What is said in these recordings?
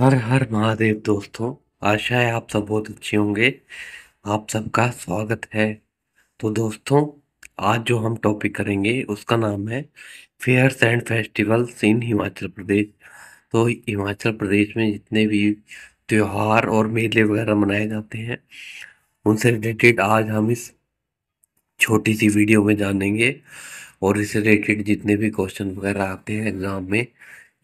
हर हर महादेव दोस्तों आशा है आप सब बहुत अच्छे होंगे आप सबका स्वागत है तो दोस्तों आज जो हम टॉपिक करेंगे उसका नाम है fairs and festivals in Himachal Pradesh तो हिमाचल प्रदेश में जितने भी त्यौहार और मेले वगैरह मनाए जाते हैं उनसे रिलेटेड आज हम इस छोटी सी वीडियो में जानेंगे और इससे रिलेटेड जितने भी क्वेश्चन वगैरह आते हैं एग्ज़ाम में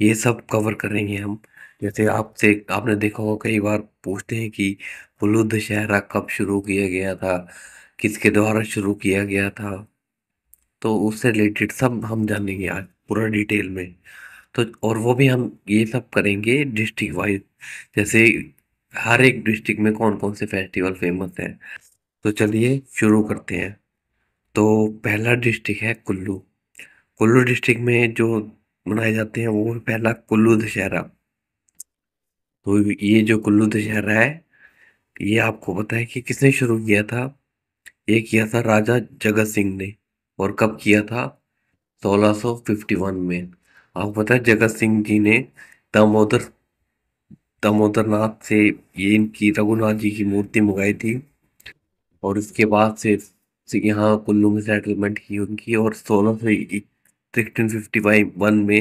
ये सब कवर करेंगे हम जैसे आपसे आपने देखा होगा कई बार पूछते हैं कि कुल्लू दशहरा कब शुरू किया गया था किसके द्वारा शुरू किया गया था तो उससे रिलेटेड सब हम जानेंगे आज पूरा डिटेल में तो और वो भी हम ये सब करेंगे डिस्ट्रिक्ट वाइज जैसे हर एक डिस्ट्रिक्ट में कौन कौन से फेस्टिवल फेमस हैं तो चलिए शुरू करते हैं तो पहला डिस्ट्रिक्ट है कुल्लू कुल्लू डिस्ट्रिक्ट में जो मनाए जाते हैं वो पहला कुल्लू दशहरा तो ये जो कुल्लू दशहरा है ये आपको पता है कि किसने शुरू किया था ये किया था राजा जगत सिंह ने और कब किया था 1651 में आपको पता है जगत सिंह जी ने दामोदर दामोदर नाथ से ये इनकी रघुनाथ जी की मूर्ति मंगाई थी और इसके बाद से यहाँ कुल्लू में सेटलमेंट की उनकी और सोलह सौ सिक्सटीन फिफ्टी फाइव वन में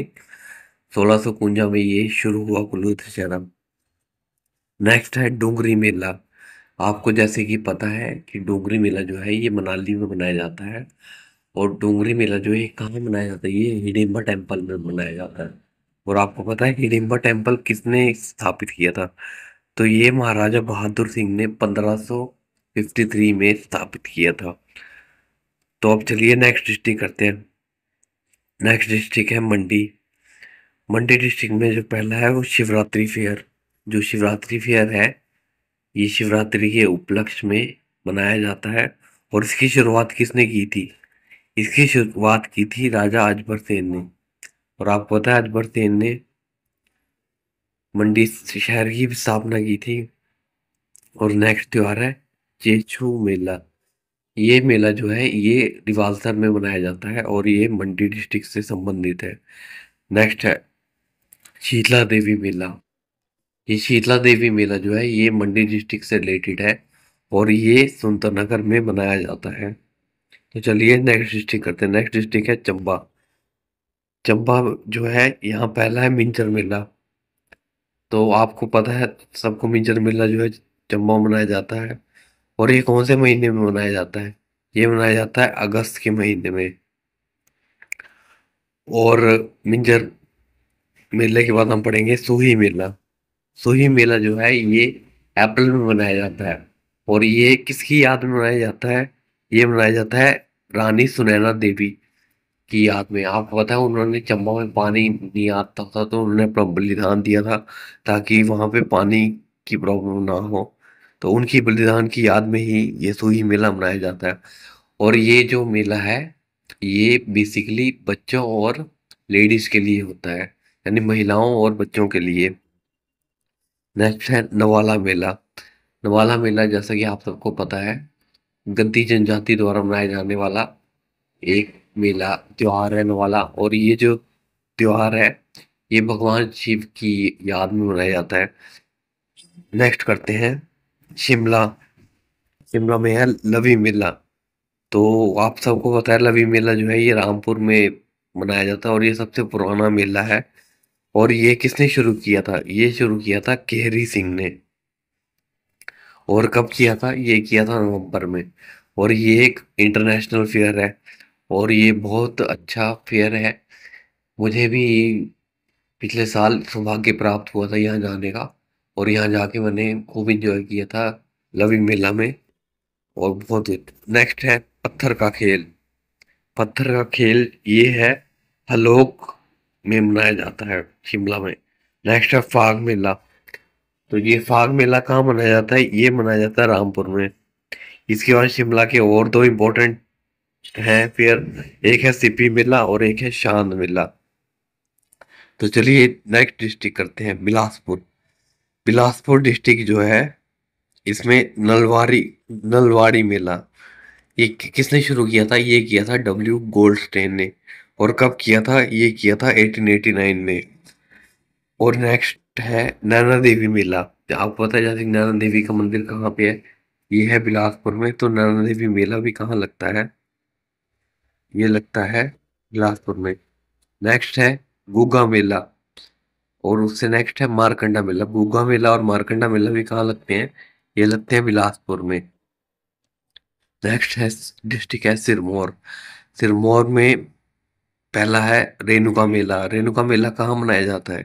सोलह सौ कुंजा में ये शुरू हुआ कुल्लू दशहरा नेक्स्ट है डोंगरी मेला आपको जैसे कि पता है कि डोंगरी मेला जो है ये मनाली में मनाया जाता है और डोंगरी मेला जो है कहाँ मनाया जाता है ये हिडिम्बा टेम्पल में मनाया जाता है और आपको पता है कि हिडिम्बा टेम्पल किसने स्थापित किया था तो ये महाराजा बहादुर सिंह ने 1553 में स्थापित किया था तो अब चलिए नेक्स्ट डिस्ट्रिक्ट करते हैं नेक्स्ट डिस्ट्रिक्ट है मंडी मंडी डिस्ट्रिक्ट में जो पहला है वो शिवरात्रि फेयर जो शिवरात्रि फेयर है ये शिवरात्रि के उपलक्ष्य में मनाया जाता है और इसकी शुरुआत किसने की थी इसकी शुरुआत की थी राजा अजबर सेन ने और आपको पता है अजबर सेन ने मंडी शहर की स्थापना की थी और नेक्स्ट त्यौहार है चेछू मेला ये मेला जो है ये रिवालसर में मनाया जाता है और ये मंडी डिस्ट्रिक्ट से संबंधित है नेक्स्ट है शीतला देवी मेला ये शीतला देवी मेला जो है ये मंडी डिस्ट्रिक्ट से रिलेटेड है और ये सुंदर नगर में मनाया जाता है तो चलिए नेक्स्ट डिस्ट्रिक्ट करते हैं नेक्स्ट डिस्ट्रिक्ट है चंबा चंबा जो है यहाँ पहला है मिंजर मेला तो आपको पता है सबको मिंजर मेला जो है चंबा मनाया जाता है और ये कौन से महीने में मनाया जाता है ये मनाया जाता है अगस्त के महीने में और मिंजर मेले के बाद हम पढ़ेंगे सूही मेला सोही मेला जो है ये अप्रैल में मनाया जाता है और ये किसकी याद में मनाया जाता है ये मनाया जाता है रानी सुनैना देवी की याद में आपको पता है उन्होंने चंबा में पानी नहीं आता था तो उन्होंने अपना बलिदान दिया था ताकि वहाँ पे पानी की प्रॉब्लम ना हो तो उनकी बलिदान की याद में ही ये सोही मेला मनाया जाता है और ये जो मेला है ये बेसिकली बच्चों और लेडीज़ के लिए होता है यानी महिलाओं और बच्चों के लिए नेक्स्ट है नवाला मेला नवाला मेला जैसा कि आप सबको पता है गद्दी जनजाति द्वारा मनाया जाने वाला एक मेला त्यौहार है नवाला और ये जो त्यौहार है ये भगवान शिव की याद में मनाया जाता है नेक्स्ट करते हैं शिमला शिमला में है लवी मेला तो आप सबको पता है लवी मेला जो है ये रामपुर में मनाया जाता है और ये सबसे पुराना मेला है और ये किसने शुरू किया था ये शुरू किया था केहरी सिंह ने और कब किया था ये किया था नवंबर में और ये एक इंटरनेशनल फेयर है और ये बहुत अच्छा फेयर है मुझे भी पिछले साल सौभाग्य प्राप्त हुआ था यहाँ जाने का और यहाँ जाके मैंने खूब इंजॉय किया था लविंग मेला में और बहुत नेक्स्ट है पत्थर का खेल पत्थर का खेल ये है हलोक में मनाया जाता है शिमला में नेक्स्ट है फाग मेला तो ये फाग मेला कहाँ मनाया जाता है ये मनाया जाता है रामपुर में इसके बाद शिमला के और दो इम्पोर्टेंट हैं फिर एक है सिपी मेला और एक है शांत मेला तो चलिए नेक्स्ट डिस्ट्रिक्ट करते हैं बिलासपुर बिलासपुर डिस्ट्रिक्ट जो है इसमें नलवारी नलवाड़ी मेला ये किसने शुरू किया था ये किया था डब्ल्यू गोल्डस्टेन ने और कब किया था ये किया था 1889 में और नेक्स्ट है नैना देवी मेला आपको पता है जैसे नैना देवी का मंदिर कहाँ पे है ये है बिलासपुर में तो नैना देवी मेला भी कहाँ लगता है ये लगता है बिलासपुर में नेक्स्ट है गुगा मेला और उससे नेक्स्ट है मारकंडा मेला गुगा मेला और मारकंडा मेला भी कहाँ लगते हैं ये लगते हैं बिलासपुर में नेक्स्ट है डिस्ट्रिक्ट है सिरमौर सिरमौर में पहला है रेणुका मेला रेणुका मेला कहाँ मनाया जाता है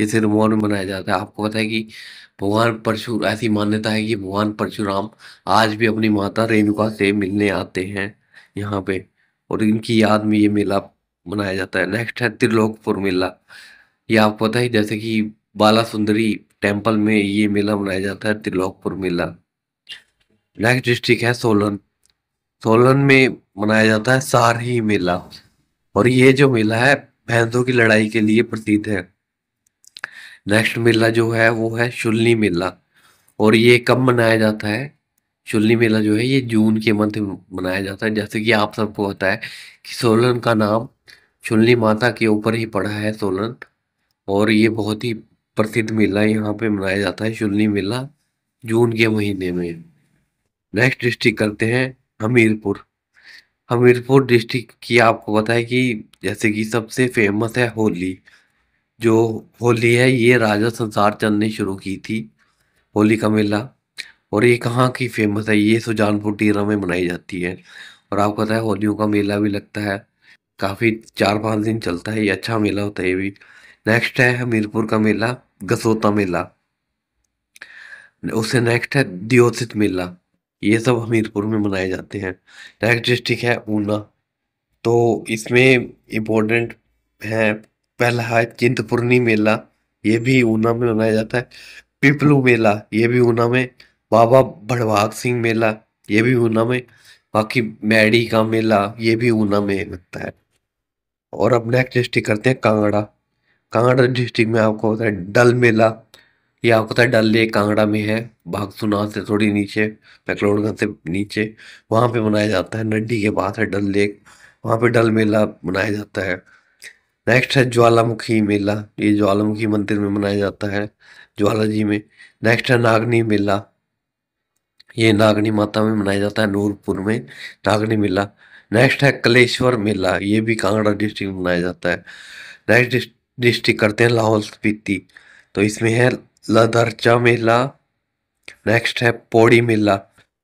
ये सिरमौर में मनाया जाता है आपको पता है कि भगवान परशु ऐसी मान्यता है कि भगवान परशुराम आज भी अपनी माता रेणुका से मिलने आते हैं यहाँ पे और इनकी याद में ये मेला मनाया जाता है नेक्स्ट है त्रिलोकपुर मेला ये आपको पता है जैसे कि बाला सुंदरी टेम्पल में ये मेला मनाया जाता है त्रिलोकपुर मेला नेक्स्ट डिस्ट्रिक्ट है सोलन सोलन में मनाया जाता है सारही मेला और ये जो मेला है भैंसों की लड़ाई के लिए प्रसिद्ध है नेक्स्ट मेला जो है वो है शुल्ली मेला और ये कब मनाया जाता है शुल्ली मेला जो है ये जून के मंथ में मनाया जाता है जैसे कि आप सबको पता है कि सोलन का नाम शुल्ली माता के ऊपर ही पड़ा है सोलन और ये बहुत ही प्रसिद्ध मेला यहाँ पे मनाया जाता है शुल्ली मेला जून के महीने में नेक्स्ट डिस्ट्रिक्ट करते हैं हमीरपुर हमीरपुर डिस्ट्रिक्ट की आपको पता है कि जैसे कि सबसे फेमस है होली जो होली है ये राजा संसार चंद ने शुरू की थी होली का मेला और ये कहाँ की फेमस है ये सुजानपुर टीरा में मनाई जाती है और आपको पता है होलियों का मेला भी लगता है काफ़ी चार पाँच दिन चलता है ये अच्छा मेला होता है ये भी नेक्स्ट है हमीरपुर का मेला गसोता मेला उससे नेक्स्ट है दियोसित मेला ये सब हमीरपुर में मनाए जाते हैं नेक्स्ट डिस्ट्रिक्ट है ऊना तो इसमें इम्पोर्टेंट है पहला है चिंतपूर्णी मेला ये भी ऊना में मनाया जाता है पिपलू मेला ये भी ऊना में बाबा भड़वाग सिंह मेला ये भी ऊना में बाकी मैडी का मेला ये भी ऊना में लगता है और अब नेक्स्ट डिस्ट्रिक्ट करते हैं कांगड़ा कांगड़ा डिस्ट्रिक्ट में आपको होता है डल मेला ये आपको पता है डल लेक कांगड़ा में है भागसुनाथ से थोड़ी नीचे मैकलोडगंज से नीचे वहाँ पे मनाया जाता है नड्डी के पास है डल लेक वहाँ पे डल मेला मनाया जाता है नेक्स्ट है ज्वालामुखी मेला ये ज्वालामुखी मंदिर में मनाया जाता है ज्वाला जी में नेक्स्ट है नागनी मेला ये नागनी माता में मनाया जाता है नूरपुर में नागनी मेला नेक्स्ट है कलेश्वर मेला ये भी कांगड़ा डिस्ट्रिक्ट में मनाया जाता है नेक्स्ट डिस्ट्रिक्ट करते हैं लाहौल स्पीति तो इसमें है लदरचा मेला नेक्स्ट है पौड़ी मेला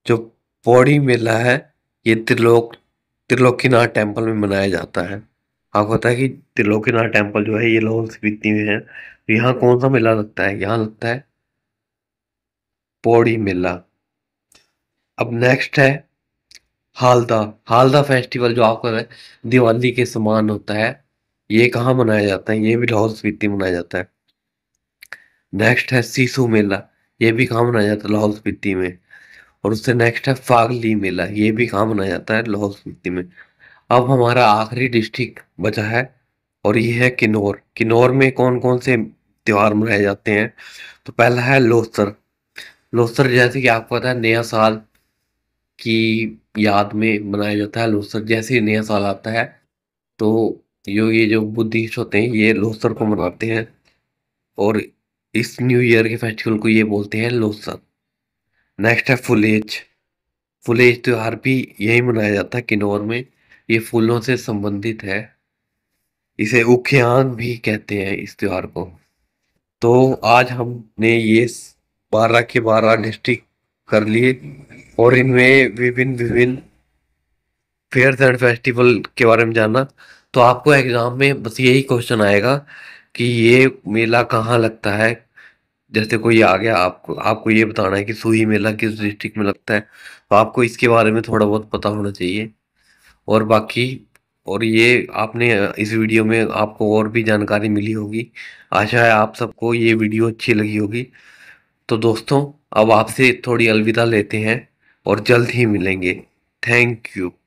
जो पौड़ी मेला है ये त्रिलोक त्रिलोकीनाथ टेम्पल में मनाया जाता है आपको पता है कि त्रिलोकीनाथ टेम्पल जो है ये लाहौल स्पीति में है तो यहाँ कौन सा मेला लगता है यहाँ लगता है पौड़ी मेला अब नेक्स्ट है हालदा हालदा फेस्टिवल जो आपको दिवाली के समान होता है ये कहाँ मनाया जाता है ये भी लाहौल स्पीति मनाया जाता है नेक्स्ट है सीसू मेला ये भी कहाँ मनाया जाता है लाहौल स्पीति में और उससे नेक्स्ट है फागली मेला ये भी कहाँ मनाया जाता है लाहौल स्पीति में अब हमारा आखिरी डिस्ट्रिक्ट बचा है और ये है किन्नौर किन्नौर में कौन कौन से त्यौहार मनाए जाते हैं तो पहला है लोसर लोसर जैसे कि आपको पता है नया साल की याद में मनाया जाता है लोसर जैसे ही नया साल आता है तो जो ये जो बुद्धिस्ट होते हैं ये लोसर को मनाते हैं और इस न्यू ईयर के फेस्टिवल को ये बोलते हैं लोसन नेक्स्ट है फुलेज फुलेज त्यौहार भी यही मनाया जाता है किन्नौर में ये फूलों से संबंधित है इसे उखियान भी कहते हैं इस त्यौहार को तो आज हमने ये बारह के बारह डिस्ट्रिक्ट कर लिए और इनमें विभिन्न विभिन्न फेयर एंड फेस्टिवल के बारे में जाना तो आपको एग्ज़ाम में बस यही क्वेश्चन आएगा कि ये मेला कहाँ लगता है जैसे कोई आ गया आपको आपको ये बताना है कि सूही मेला किस डिस्ट्रिक्ट में लगता है तो आपको इसके बारे में थोड़ा बहुत पता होना चाहिए और बाकी और ये आपने इस वीडियो में आपको और भी जानकारी मिली होगी आशा है आप सबको ये वीडियो अच्छी लगी होगी तो दोस्तों अब आपसे थोड़ी अलविदा लेते हैं और जल्द ही मिलेंगे थैंक यू